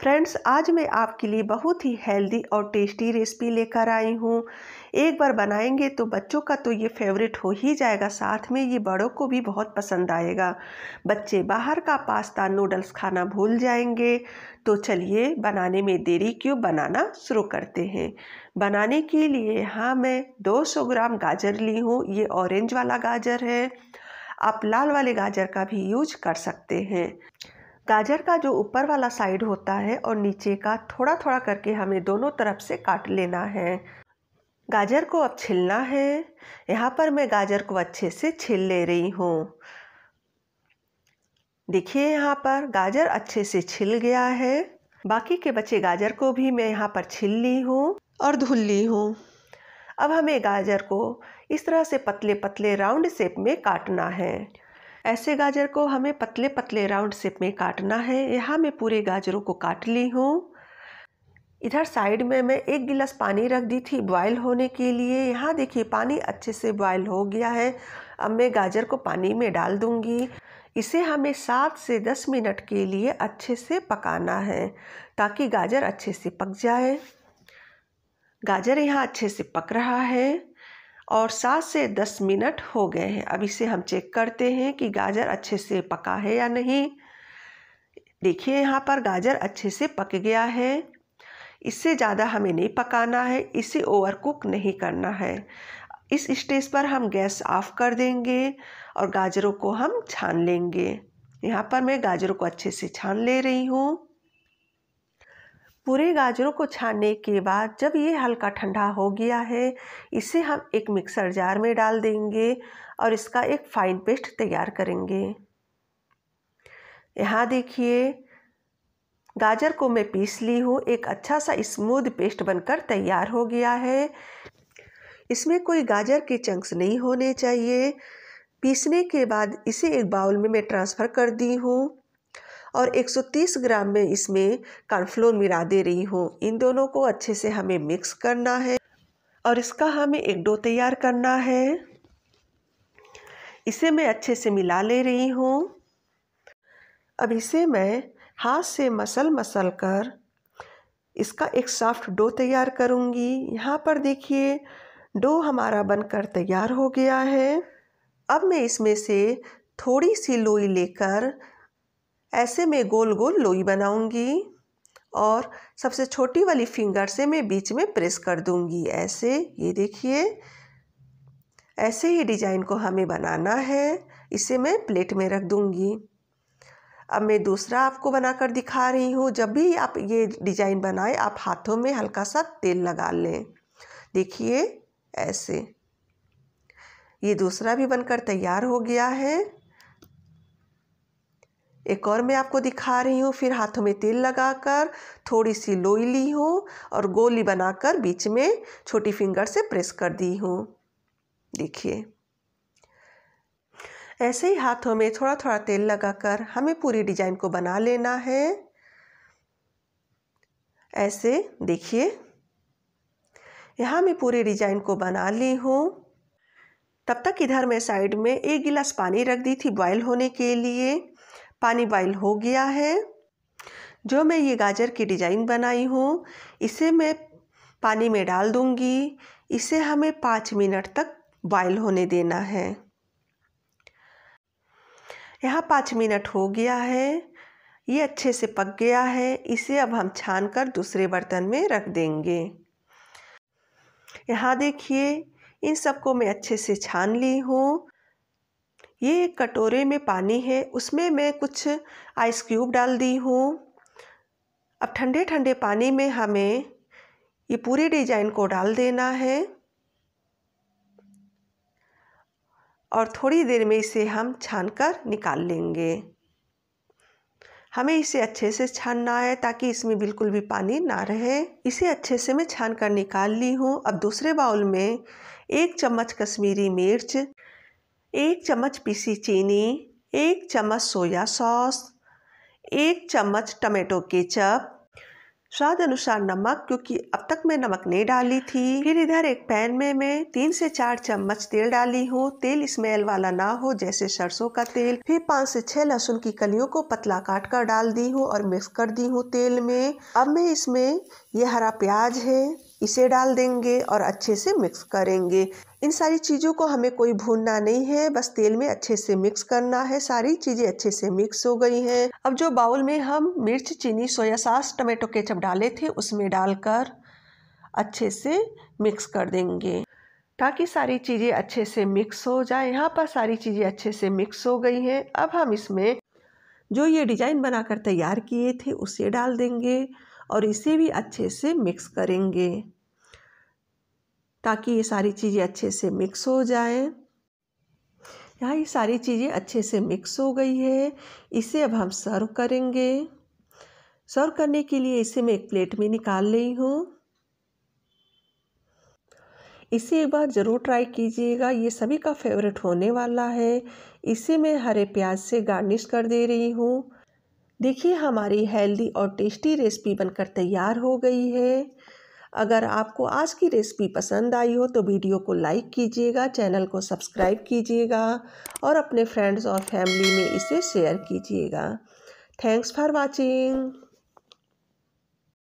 friends आज मैं आपके लिए बहुत ही हेल्दी और टेस्टी रेसिपी लेकर आई हूँ एक बार बनाएंगे तो बच्चों का तो ये फेवरेट हो ही जाएगा साथ में ये बड़ों को भी बहुत पसंद आएगा बच्चे बाहर का पास्ता नूडल्स खाना भूल जाएंगे तो चलिए बनाने में देरी क्यों बनाना शुरू करते हैं बनाने के लिए यहाँ मैं 200 ग्राम गाजर ली हूँ ये ऑरेंज वाला गाजर है आप लाल वाले गाजर का भी यूज कर सकते हैं गाजर का जो ऊपर वाला साइड होता है और नीचे का थोड़ा थोड़ा करके हमें दोनों तरफ से काट लेना है गाजर को अब छिलना है यहाँ पर मैं गाजर को अच्छे से छिल ले रही हूँ देखिए यहाँ पर गाजर अच्छे से छिल गया है बाकी के बचे गाजर को भी मैं यहाँ पर छिल ली हूँ और धुल ली हूँ अब हमें गाजर को इस तरह से पतले पतले राउंड शेप में काटना है ऐसे गाजर को हमें पतले पतले राउंड शेप में काटना है यहाँ मैं पूरे गाजरों को काट ली हूँ इधर साइड में मैं एक गिलास पानी रख दी थी बॉयल होने के लिए यहाँ देखिए पानी अच्छे से बॉयल हो गया है अब मैं गाजर को पानी में डाल दूँगी इसे हमें सात से दस मिनट के लिए अच्छे से पकाना है ताकि गाजर अच्छे से पक जाए गाजर यहाँ अच्छे से पक रहा है और सात से दस मिनट हो गए हैं अब इसे हम चेक करते हैं कि गाजर अच्छे से पका है या नहीं देखिए यहाँ पर गाजर अच्छे से पक गया है इससे ज़्यादा हमें नहीं पकाना है इसे ओवर कुक नहीं करना है इस स्टेज पर हम गैस ऑफ कर देंगे और गाजरों को हम छान लेंगे यहाँ पर मैं गाजरों को अच्छे से छान ले रही हूँ पूरे गाजरों को छानने के बाद जब ये हल्का ठंडा हो गया है इसे हम एक मिक्सर जार में डाल देंगे और इसका एक फाइन पेस्ट तैयार करेंगे यहाँ देखिए गाजर को मैं पीस ली हूँ एक अच्छा सा स्मूथ पेस्ट बनकर तैयार हो गया है इसमें कोई गाजर के चंक्स नहीं होने चाहिए पीसने के बाद इसे एक बाउल में मैं ट्रांसफ़र कर दी हूँ और 130 ग्राम में इसमें कॉर्नफ्लोर मिला दे रही हूँ इन दोनों को अच्छे से हमें मिक्स करना है और इसका हमें एक डो तैयार करना है इसे मैं अच्छे से मिला ले रही हूँ अब इसे मैं हाथ से मसल मसल कर इसका एक सॉफ्ट डो तैयार करूँगी यहाँ पर देखिए डो हमारा बनकर तैयार हो गया है अब मैं इसमें से थोड़ी सी लोई लेकर ऐसे में गोल गोल लोई बनाऊंगी और सबसे छोटी वाली फिंगर से मैं बीच में प्रेस कर दूंगी ऐसे ये देखिए ऐसे ही डिजाइन को हमें बनाना है इसे मैं प्लेट में रख दूंगी अब मैं दूसरा आपको बनाकर दिखा रही हूँ जब भी आप ये डिजाइन बनाए आप हाथों में हल्का सा तेल लगा लें देखिए ऐसे ये दूसरा भी बनकर तैयार हो गया है एक और मैं आपको दिखा रही हूँ फिर हाथों में तेल लगाकर थोड़ी सी लोई ली हूँ और गोली बनाकर बीच में छोटी फिंगर से प्रेस कर दी हूँ देखिए ऐसे ही हाथों में थोड़ा थोड़ा तेल लगाकर हमें पूरी डिजाइन को बना लेना है ऐसे देखिए यहाँ मैं पूरी डिजाइन को बना ली हूँ तब तक इधर मैं साइड में एक गिलास पानी रख दी थी बॉयल होने के लिए पानी बॉइल हो गया है जो मैं ये गाजर की डिज़ाइन बनाई हूँ इसे मैं पानी में डाल दूँगी इसे हमें पाँच मिनट तक बॉयल होने देना है यहाँ पाँच मिनट हो गया है ये अच्छे से पक गया है इसे अब हम छान कर दूसरे बर्तन में रख देंगे यहाँ देखिए इन सबको मैं अच्छे से छान ली हूँ ये एक कटोरे में पानी है उसमें मैं कुछ आइस क्यूब डाल दी हूँ अब ठंडे ठंडे पानी में हमें ये पूरे डिजाइन को डाल देना है और थोड़ी देर में इसे हम छान कर निकाल लेंगे हमें इसे अच्छे से छानना है ताकि इसमें बिल्कुल भी पानी ना रहे इसे अच्छे से मैं छान कर निकाल ली हूँ अब दूसरे बाउल में एक चम्मच कश्मीरी मिर्च एक चम्मच पीसी चीनी एक चम्मच सोया सॉस एक चम्मच टमेटो केचप स्वाद अनुसार नमक क्योंकि अब तक मैं नमक नहीं डाली थी फिर इधर एक पैन में मैं तीन से चार चम्मच तेल डाली हूँ तेल स्मेल वाला ना हो जैसे सरसों का तेल फिर पाँच से छह लहसुन की कलियों को पतला काट कर डाल दी हूँ और मिक्स कर दी हूँ तेल में अब मैं इसमें ये हरा प्याज है इसे डाल देंगे और अच्छे से मिक्स करेंगे इन सारी चीज़ों को हमें कोई भूनना नहीं है बस तेल में अच्छे से मिक्स करना है सारी चीज़ें अच्छे से मिक्स हो गई हैं अब जो बाउल में हम मिर्च चीनी सोया सास टमाटो केचप डाले थे उसमें डालकर अच्छे से मिक्स कर देंगे ताकि सारी चीज़ें अच्छे से मिक्स हो जाए यहाँ पर सारी चीज़ें अच्छे से मिक्स हो गई हैं अब हम इसमें जो ये डिजाइन बनाकर तैयार किए थे उसे डाल देंगे और इसे भी अच्छे से मिक्स करेंगे ताकि ये सारी चीज़ें अच्छे से मिक्स हो जाएं यहाँ ये सारी चीज़ें अच्छे से मिक्स हो गई है इसे अब हम सर्व करेंगे सर्व करने के लिए इसे मैं एक प्लेट में निकाल रही हूँ इसे एक बार ज़रूर ट्राई कीजिएगा ये सभी का फेवरेट होने वाला है इसे मैं हरे प्याज से गार्निश कर दे रही हूँ देखिए हमारी हेल्दी और टेस्टी रेसिपी बनकर तैयार हो गई है अगर आपको आज की रेसिपी पसंद आई हो तो वीडियो को लाइक कीजिएगा चैनल को सब्सक्राइब कीजिएगा और अपने फ्रेंड्स और फैमिली में इसे शेयर कीजिएगा थैंक्स फॉर वॉचिंग